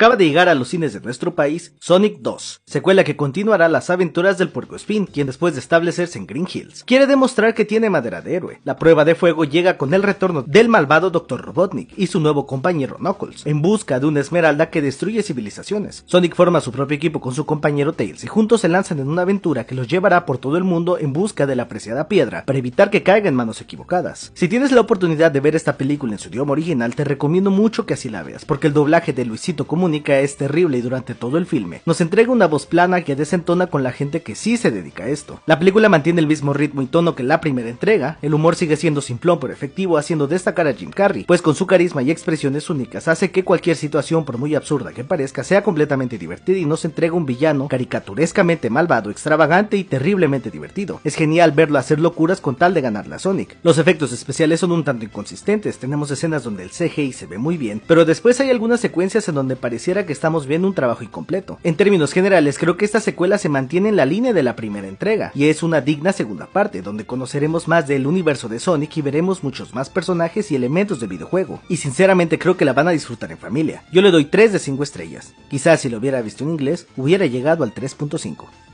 acaba de llegar a los cines de nuestro país Sonic 2, secuela que continuará las aventuras del Puerco Spin, quien después de establecerse en Green Hills, quiere demostrar que tiene madera de héroe. La prueba de fuego llega con el retorno del malvado Dr. Robotnik y su nuevo compañero Knuckles, en busca de una esmeralda que destruye civilizaciones. Sonic forma su propio equipo con su compañero Tails y juntos se lanzan en una aventura que los llevará por todo el mundo en busca de la preciada piedra, para evitar que caiga en manos equivocadas. Si tienes la oportunidad de ver esta película en su idioma original, te recomiendo mucho que así la veas, porque el doblaje de Luisito Común es terrible y durante todo el filme nos entrega una voz plana que desentona con la gente que sí se dedica a esto. La película mantiene el mismo ritmo y tono que la primera entrega, el humor sigue siendo simplón pero efectivo haciendo destacar a Jim Carrey, pues con su carisma y expresiones únicas hace que cualquier situación por muy absurda que parezca sea completamente divertida y nos entrega un villano caricaturescamente malvado, extravagante y terriblemente divertido. Es genial verlo hacer locuras con tal de ganar la Sonic. Los efectos especiales son un tanto inconsistentes, tenemos escenas donde el CGI se ve muy bien, pero después hay algunas secuencias en donde parece que estamos viendo un trabajo incompleto. En términos generales, creo que esta secuela se mantiene en la línea de la primera entrega, y es una digna segunda parte, donde conoceremos más del universo de Sonic y veremos muchos más personajes y elementos de videojuego, y sinceramente creo que la van a disfrutar en familia. Yo le doy 3 de 5 estrellas, quizás si lo hubiera visto en inglés, hubiera llegado al 3.5.